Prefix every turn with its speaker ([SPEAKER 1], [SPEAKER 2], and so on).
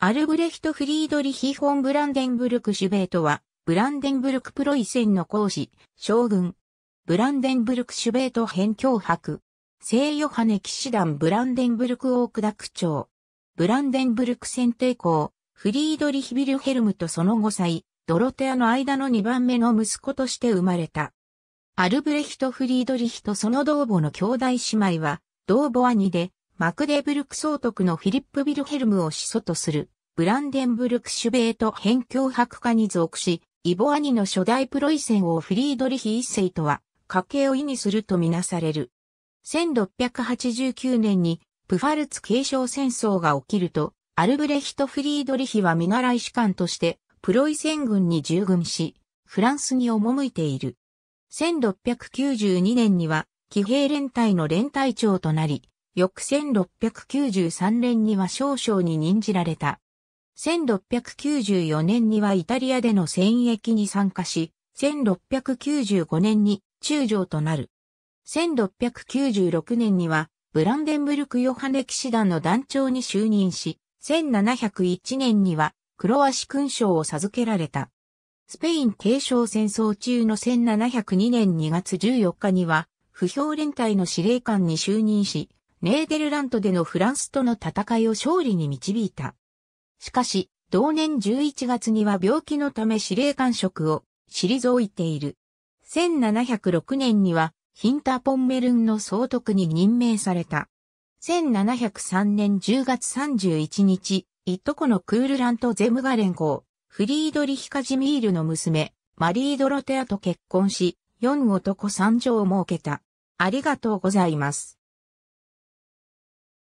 [SPEAKER 1] アルブレヒト・フリードリヒ・フォン・ブランデンブルク・シュベートは、ブランデンブルク・プロイセンの講師、将軍。ブランデンブルク・シュベート編脅迫。聖ヨハネ騎士団ブランデンブルク・オークダ区長。ブランデンブルク選定校、フリードリヒ・ビルヘルムとその5歳、ドロテアの間の2番目の息子として生まれた。アルブレヒト・フリードリヒとその同母の兄弟姉妹は、同母兄で、マクデブルク総督のフィリップ・ビルヘルムを始祖とする、ブランデンブルク・シュベート辺境白化に属し、イボアニの初代プロイセン王フリードリヒ一世とは、家系を意味するとみなされる。1689年に、プファルツ継承戦争が起きると、アルブレヒト・フリードリヒは見習い士官として、プロイセン軍に従軍し、フランスに赴いている。1692年には、騎兵連隊の連隊長となり、翌1693年には少将に任じられた。1694年にはイタリアでの戦役に参加し、1695年に中将となる。1696年にはブランデンブルク・ヨハネ騎士団の団長に就任し、1701年にはクロアシ勲章を授けられた。スペイン継承戦争中の1702年2月14日には、不評連隊の司令官に就任し、ネーデルラントでのフランスとの戦いを勝利に導いた。しかし、同年11月には病気のため司令官職を退いている。1706年にはヒンターポンメルンの総督に任命された。1703年10月31日、いとこのクールラント・ゼムガレン公、フリードリヒ・カジミールの娘、マリー・ドロテアと結婚し、4男3女を設けた。ありがとうございま
[SPEAKER 2] す。